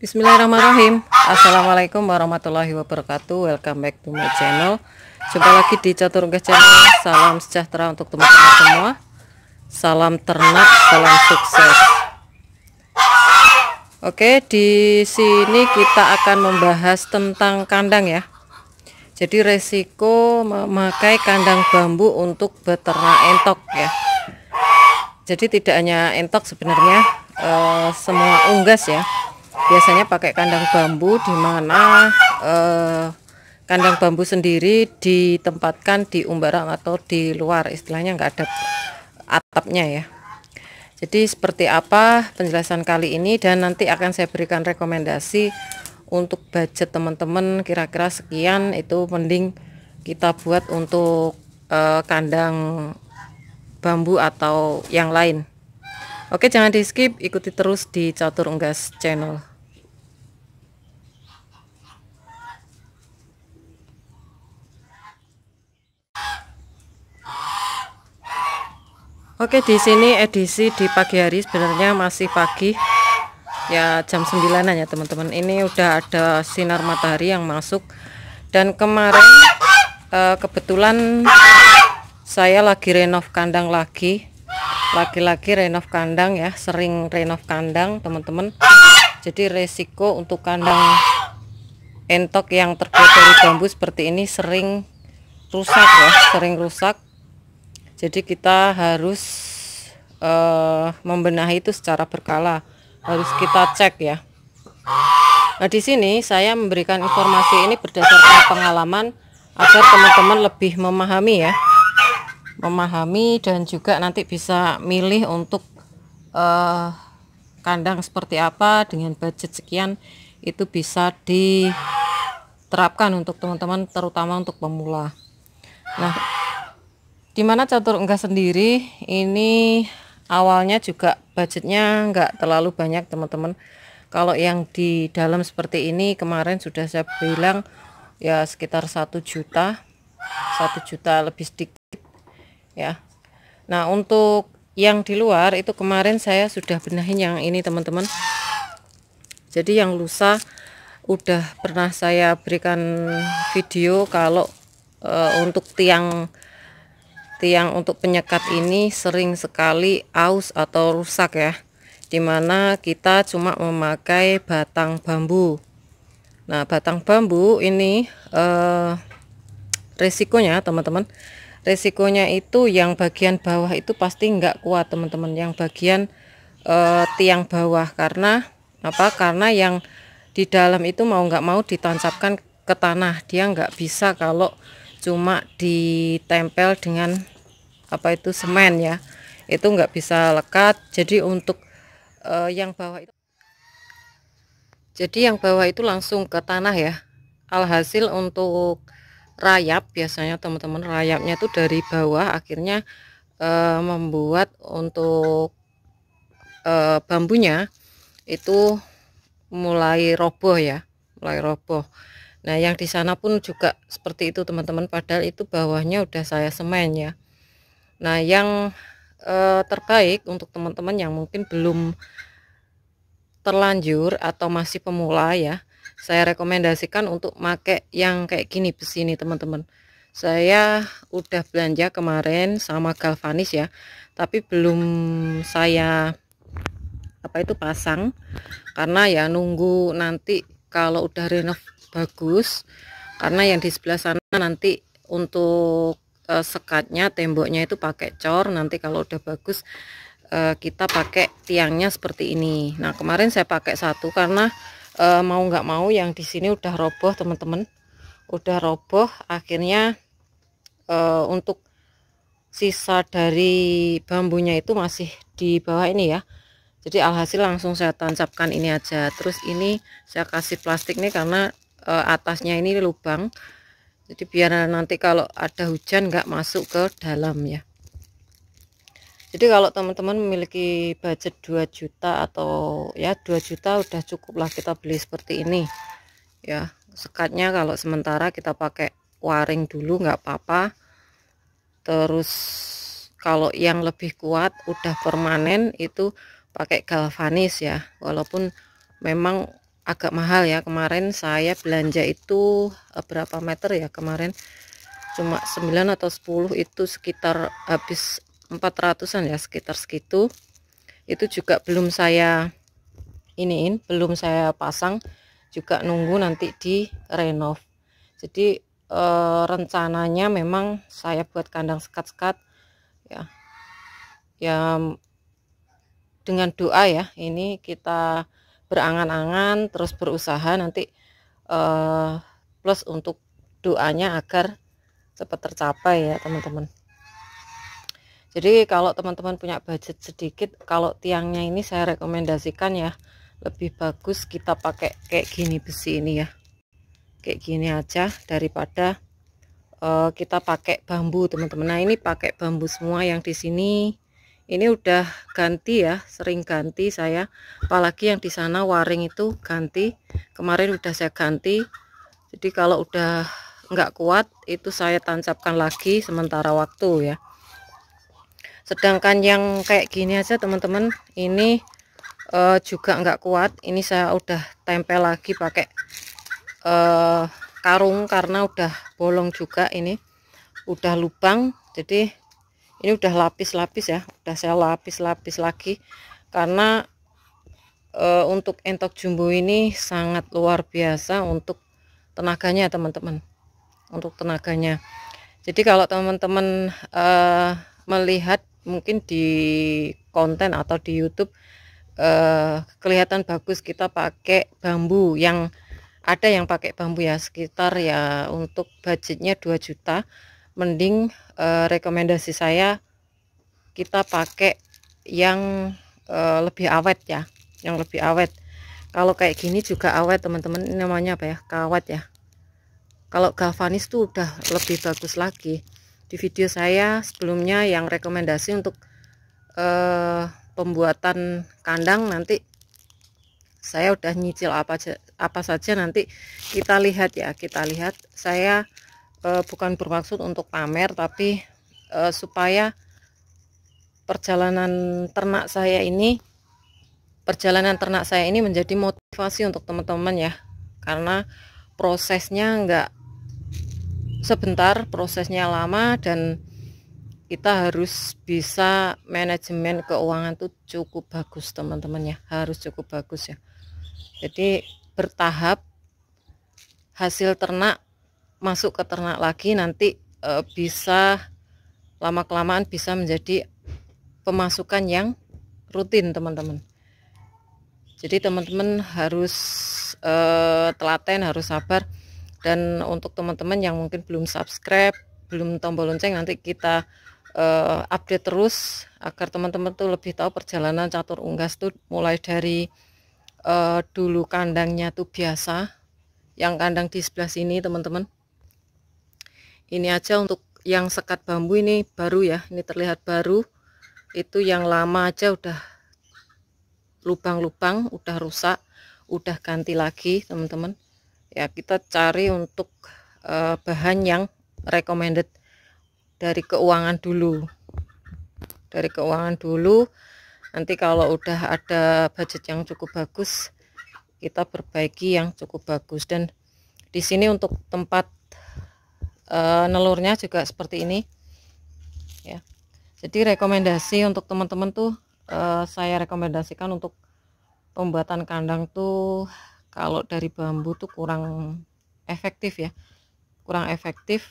Bismillahirrahmanirrahim Assalamualaikum warahmatullahi wabarakatuh Welcome back to my channel Jumpa lagi di Catur Unggah Channel Salam sejahtera untuk teman-teman semua Salam ternak, salam sukses Oke, di sini kita akan membahas tentang kandang ya Jadi resiko memakai kandang bambu untuk beternak entok ya Jadi tidak hanya entok sebenarnya eh, Semua unggas ya biasanya pakai kandang bambu di mana eh, kandang bambu sendiri ditempatkan di umbaran atau di luar istilahnya nggak ada atapnya ya jadi seperti apa penjelasan kali ini dan nanti akan saya berikan rekomendasi untuk budget teman-teman kira-kira sekian itu mending kita buat untuk eh, kandang bambu atau yang lain Oke jangan di skip ikuti terus di Catur Unggas channel Oke di sini edisi di pagi hari sebenarnya masih pagi ya jam 9 ya teman-teman ini udah ada sinar matahari yang masuk dan kemarin eh, kebetulan saya lagi renov kandang lagi lagi-lagi renov kandang ya sering renov kandang teman-teman jadi resiko untuk kandang entok yang terbuat dari bambu seperti ini sering rusak ya sering rusak jadi kita harus uh, membenahi itu secara berkala harus kita cek ya nah di sini saya memberikan informasi ini berdasarkan pengalaman agar teman-teman lebih memahami ya memahami dan juga nanti bisa milih untuk uh, kandang seperti apa dengan budget sekian itu bisa diterapkan untuk teman-teman terutama untuk pemula nah dimana catur enggak sendiri ini awalnya juga budgetnya enggak terlalu banyak teman-teman kalau yang di dalam seperti ini kemarin sudah saya bilang ya sekitar satu juta satu juta lebih sedikit ya Nah untuk yang di luar itu kemarin saya sudah benahin yang ini teman-teman jadi yang lusa udah pernah saya berikan video kalau e, untuk tiang tiang untuk penyekat ini sering sekali aus atau rusak ya dimana kita cuma memakai batang bambu nah batang bambu ini eh, resikonya teman-teman resikonya itu yang bagian bawah itu pasti nggak kuat teman-teman yang bagian eh, tiang bawah karena apa karena yang di dalam itu mau nggak mau ditancapkan ke tanah dia nggak bisa kalau cuma ditempel dengan apa itu semen ya itu nggak bisa lekat jadi untuk uh, yang bawah itu jadi yang bawah itu langsung ke tanah ya alhasil untuk rayap biasanya teman-teman rayapnya itu dari bawah akhirnya uh, membuat untuk uh, bambunya itu mulai roboh ya mulai roboh Nah yang di sana pun juga seperti itu teman-teman padahal itu bawahnya udah saya semen ya Nah yang e, terbaik untuk teman-teman yang mungkin belum terlanjur atau masih pemula ya saya rekomendasikan untuk make yang kayak gini besi ini teman-teman saya udah belanja kemarin sama galvanis ya tapi belum saya apa itu pasang karena ya nunggu nanti kalau udah renov bagus karena yang di sebelah sana nanti untuk uh, sekatnya temboknya itu pakai cor nanti kalau udah bagus uh, kita pakai tiangnya seperti ini nah kemarin saya pakai satu karena uh, mau nggak mau yang di sini udah roboh teman-teman udah roboh akhirnya uh, untuk sisa dari bambunya itu masih di bawah ini ya jadi alhasil langsung saya tancapkan ini aja terus ini saya kasih plastik nih karena Eh, atasnya ini lubang jadi biar nanti kalau ada hujan nggak masuk ke dalam ya jadi kalau teman-teman memiliki budget 2 juta atau ya 2 juta udah cukup lah kita beli seperti ini ya sekatnya kalau sementara kita pakai waring dulu nggak apa-apa terus kalau yang lebih kuat udah permanen itu pakai galvanis ya walaupun memang agak mahal ya kemarin saya belanja itu eh, berapa meter ya kemarin cuma 9 atau 10 itu sekitar habis 400an ya sekitar segitu itu juga belum saya iniin belum saya pasang juga nunggu nanti di renov jadi e, rencananya memang saya buat kandang sekat-sekat ya ya dengan doa ya ini kita berangan-angan terus berusaha nanti uh, plus untuk doanya agar cepat tercapai ya teman-teman jadi kalau teman-teman punya budget sedikit kalau tiangnya ini saya rekomendasikan ya lebih bagus kita pakai kayak gini besi ini ya kayak gini aja daripada uh, kita pakai bambu teman-teman nah ini pakai bambu semua yang di sini ini udah ganti ya sering ganti saya apalagi yang di sana waring itu ganti kemarin udah saya ganti jadi kalau udah nggak kuat itu saya tancapkan lagi sementara waktu ya sedangkan yang kayak gini aja teman-teman ini uh, juga nggak kuat ini saya udah tempel lagi pakai uh, karung karena udah bolong juga ini udah lubang jadi ini udah lapis-lapis ya udah saya lapis-lapis lagi karena e, untuk entok jumbo ini sangat luar biasa untuk tenaganya teman-teman untuk tenaganya jadi kalau teman-teman e, melihat mungkin di konten atau di YouTube e, kelihatan bagus kita pakai bambu yang ada yang pakai bambu ya sekitar ya untuk budgetnya 2 juta mending e, rekomendasi saya kita pakai yang e, lebih awet ya yang lebih awet kalau kayak gini juga awet teman-teman ini namanya apa ya kawat ya kalau galvanis tuh udah lebih bagus lagi di video saya sebelumnya yang rekomendasi untuk e, pembuatan kandang nanti saya udah nyicil apa apa saja nanti kita lihat ya kita lihat saya uh, bukan bermaksud untuk pamer tapi uh, supaya perjalanan ternak saya ini perjalanan ternak saya ini menjadi motivasi untuk teman-teman ya karena prosesnya enggak sebentar prosesnya lama dan kita harus bisa manajemen keuangan tuh cukup bagus teman-teman ya harus cukup bagus ya jadi bertahap hasil ternak masuk ke ternak lagi nanti e, bisa lama kelamaan bisa menjadi pemasukan yang rutin teman-teman jadi teman-teman harus e, telaten harus sabar dan untuk teman-teman yang mungkin belum subscribe belum tombol lonceng nanti kita uh, update terus agar teman-teman tuh lebih tahu perjalanan catur unggas tuh mulai dari uh, dulu kandangnya tuh biasa yang kandang di sebelah sini teman-teman ini aja untuk yang sekat bambu ini baru ya ini terlihat baru itu yang lama aja udah lubang-lubang udah rusak udah ganti lagi teman-teman ya kita cari untuk uh, bahan yang recommended dari keuangan dulu dari keuangan dulu nanti kalau udah ada budget yang cukup bagus kita perbaiki yang cukup bagus dan di sini untuk tempat Eh, nelurnya juga seperti ini ya jadi rekomendasi untuk teman-teman tuh e, saya rekomendasikan untuk pembuatan kandang tuh kalau dari bambu tuh kurang efektif ya kurang efektif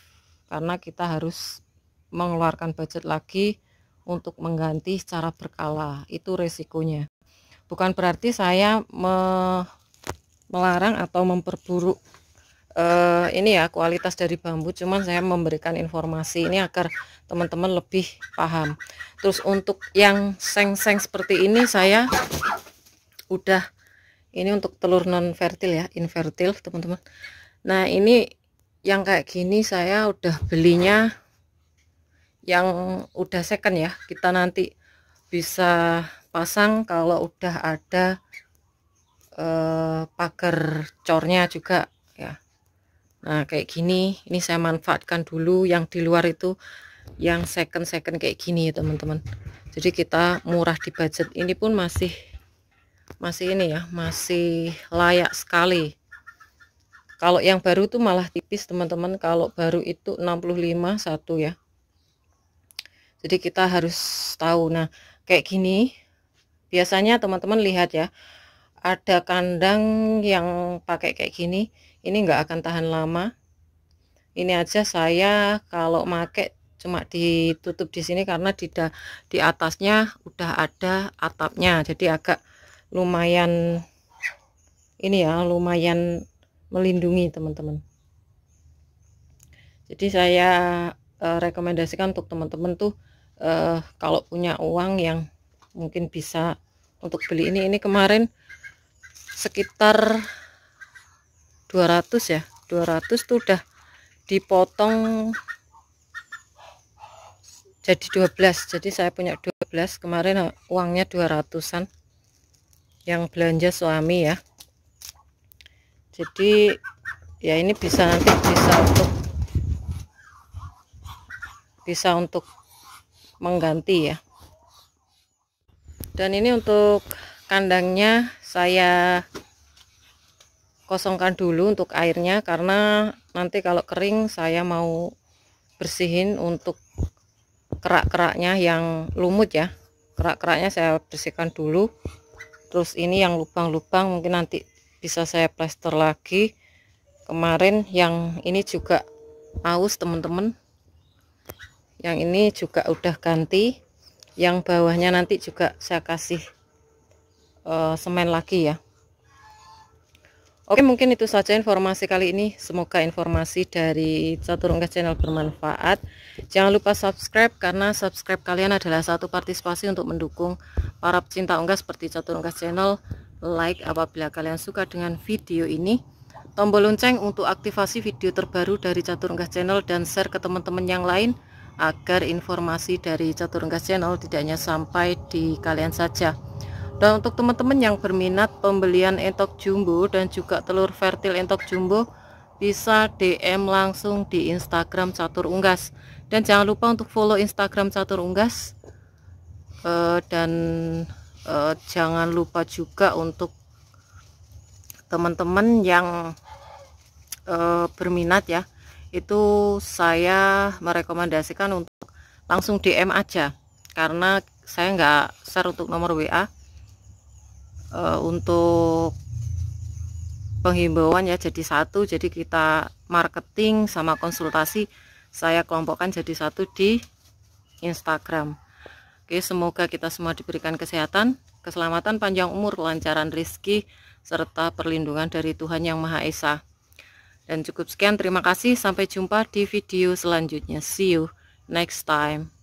karena kita harus mengeluarkan budget lagi untuk mengganti secara berkala itu resikonya bukan berarti saya me melarang atau memperburuk uh, ini ya kualitas dari bambu cuman saya memberikan informasi ini agar teman-teman lebih paham terus untuk yang seng-seng seperti ini saya udah ini untuk telur non fertil ya invertil, teman-teman nah ini yang kayak gini saya udah belinya yang udah second ya kita nanti bisa pasang kalau udah ada eh, pagar cornya juga Nah, kayak gini, ini saya manfaatkan dulu yang di luar itu yang second-second kayak gini ya, teman-teman. Jadi kita murah di budget. Ini pun masih masih ini ya, masih layak sekali. Kalau yang baru tuh malah tipis, teman-teman. Kalau baru itu 65 satu ya. Jadi kita harus tahu. Nah, kayak gini biasanya teman-teman lihat ya ada kandang yang pakai kayak gini ini nggak akan tahan lama ini aja saya kalau make cuma ditutup di sini karena di di atasnya udah ada atapnya jadi agak lumayan ini ya lumayan melindungi teman-teman jadi saya uh, rekomendasikan untuk teman-teman tuh uh, kalau punya uang yang mungkin bisa untuk beli ini ini kemarin sekitar 200 ya 200 tuh udah dipotong jadi 12 jadi saya punya 12 kemarin uangnya 200an yang belanja suami ya jadi ya ini bisa nanti bisa untuk bisa untuk mengganti ya dan ini untuk kandangnya saya kosongkan dulu untuk airnya karena nanti kalau kering saya mau bersihin untuk kerak-keraknya yang lumut ya kerak-keraknya saya bersihkan dulu terus ini yang lubang-lubang mungkin nanti bisa saya plester lagi kemarin yang ini juga aus teman-teman yang ini juga udah ganti yang bawahnya nanti juga saya kasih uh, semen lagi ya Oke mungkin itu saja informasi kali ini Semoga informasi dari Caturungkas channel bermanfaat Jangan lupa subscribe karena subscribe kalian adalah satu partisipasi untuk mendukung Para pecinta unggas seperti Caturungkas channel Like apabila kalian suka dengan video ini Tombol lonceng untuk aktivasi video terbaru dari Caturungkas channel Dan share ke teman-teman yang lain Agar informasi dari Caturungkas channel tidak hanya sampai di kalian saja dan untuk teman-teman yang berminat pembelian entok jumbo dan juga telur fertil entok jumbo bisa DM langsung di Instagram Catur Unggas dan jangan lupa untuk follow Instagram Catur Unggas eh, dan eh, jangan lupa juga untuk teman-teman yang eh, berminat ya itu saya merekomendasikan untuk langsung DM aja karena saya nggak share untuk nomor WA e, untuk penghimbauan ya jadi satu jadi kita marketing sama konsultasi saya kelompokkan jadi satu di Instagram Oke semoga kita semua diberikan kesehatan keselamatan panjang umur lancaran rizki serta perlindungan dari Tuhan Yang Maha Esa dan cukup sekian terima kasih sampai jumpa di video selanjutnya see you next time